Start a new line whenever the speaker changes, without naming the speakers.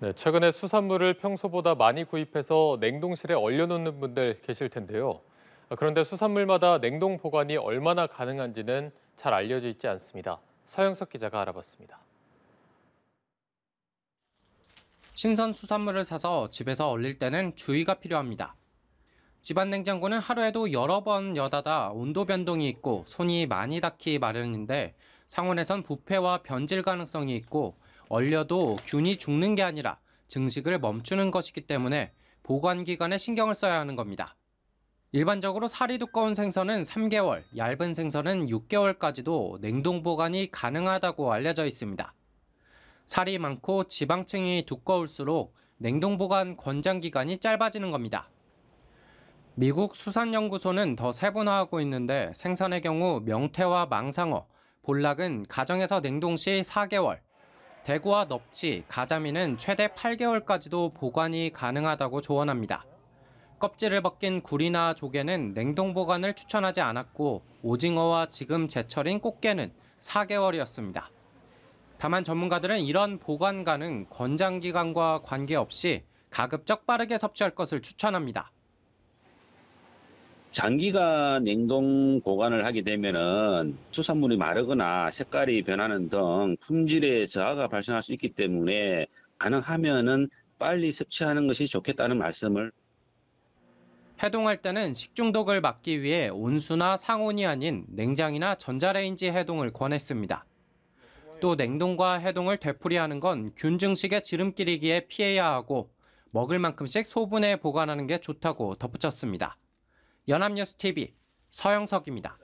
네, 최근에 수산물을 평소보다 많이 구입해서 냉동실에 얼려놓는 분들 계실 텐데요. 그런데 수산물마다 냉동 보관이 얼마나 가능한지는 잘 알려져 있지 않습니다. 서영석 기자가 알아봤습니다.
신선 수산물을 사서 집에서 얼릴 때는 주의가 필요합니다. 집안 냉장고는 하루에도 여러 번 여닫아 온도 변동이 있고 손이 많이 닿기 마련인데 상온에선 부패와 변질 가능성이 있고 얼려도 균이 죽는 게 아니라 증식을 멈추는 것이기 때문에 보관 기간에 신경을 써야 하는 겁니다. 일반적으로 살이 두꺼운 생선은 3개월, 얇은 생선은 6개월까지도 냉동 보관이 가능하다고 알려져 있습니다. 살이 많고 지방층이 두꺼울수록 냉동 보관 권장 기간이 짧아지는 겁니다. 미국 수산연구소는 더 세분화하고 있는데 생선의 경우 명태와 망상어, 볼락은 가정에서 냉동 시 4개월, 대구와 넙치, 가자미는 최대 8개월까지도 보관이 가능하다고 조언합니다. 껍질을 벗긴 구리나 조개는 냉동 보관을 추천하지 않았고 오징어와 지금 제철인 꽃게는 4개월이었습니다. 다만 전문가들은 이런 보관가능 권장기간과 관계없이 가급적 빠르게 섭취할 것을 추천합니다.
장기간 냉동 보관을 하게 되면은 수산물이 마르거나 색깔이 변하는 등 품질의 저하가 발생할 수 있기 때문에 가능하면은 빨리 섭취하는 것이 좋겠다는 말씀을 해동할
때는 식중독을 막기 위해 온수나 상온이 아닌 냉장이나 전자레인지 해동을 권했습니다. 또 냉동과 해동을 되풀이하는 건 균증식의 지름길이기에 피해야 하고 먹을 만큼씩 소분해 보관하는 게 좋다고 덧붙였습니다. 연합뉴스 TV 서영석입니다.